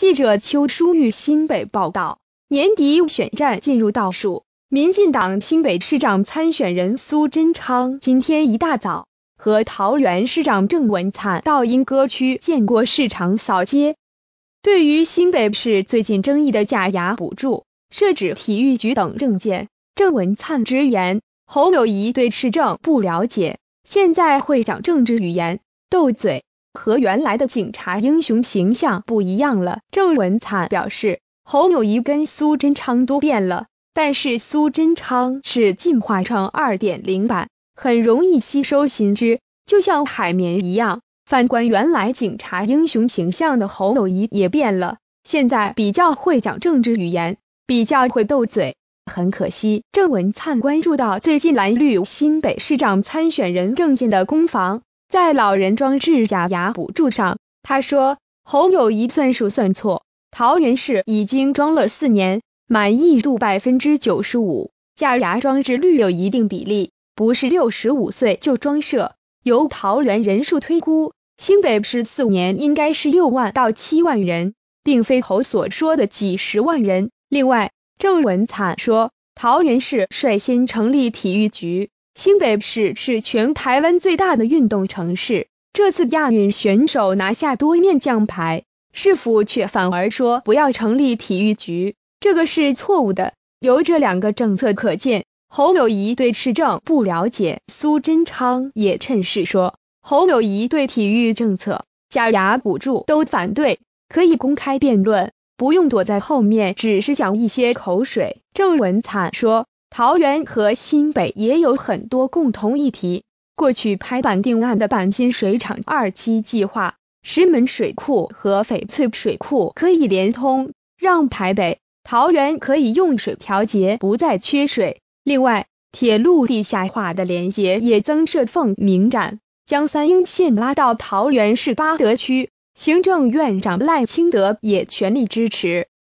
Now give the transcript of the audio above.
记者邱淑玉新北报道，年底选战进入倒数，民进党新北市长参选人苏贞昌今天一大早和桃园市长郑文灿到莺歌区建国市场扫街。对于新北市最近争议的假牙补助，设置体育局等证件，郑文灿直言侯友谊对市政不了解，现在会讲政治语言斗嘴。和原来的警察英雄形象不一样了。郑文灿表示，侯友谊跟苏贞昌都变了，但是苏贞昌是进化成二点零版，很容易吸收新知，就像海绵一样。反观原来警察英雄形象的侯友谊也变了，现在比较会讲政治语言，比较会斗嘴。很可惜，郑文灿关注到最近蓝绿新北市长参选人郑进的攻防。在老人装置假牙补助上，他说侯友谊算数算错。桃源市已经装了四年，满意度百分之九十五，假牙装置率有一定比例，不是六十五岁就装设。由桃园人数推估，新北市四年应该是六万到七万人，并非侯所说的几十万人。另外，郑文灿说桃源市率先成立体育局。新北市是全台湾最大的运动城市，这次亚运选手拿下多面奖牌，市府却反而说不要成立体育局，这个是错误的。由这两个政策可见，侯友谊对市政不了解。苏贞昌也趁势说，侯友谊对体育政策、假牙补助都反对，可以公开辩论，不用躲在后面，只是讲一些口水。郑文灿说。桃园和新北也有很多共同议题。过去拍板定案的板新水厂二期计划，石门水库和翡翠水库可以连通，让台北、桃园可以用水调节，不再缺水。另外，铁路地下化的连接也增设凤鸣站，将三鹰线拉到桃园市八德区。行政院长赖清德也全力支持。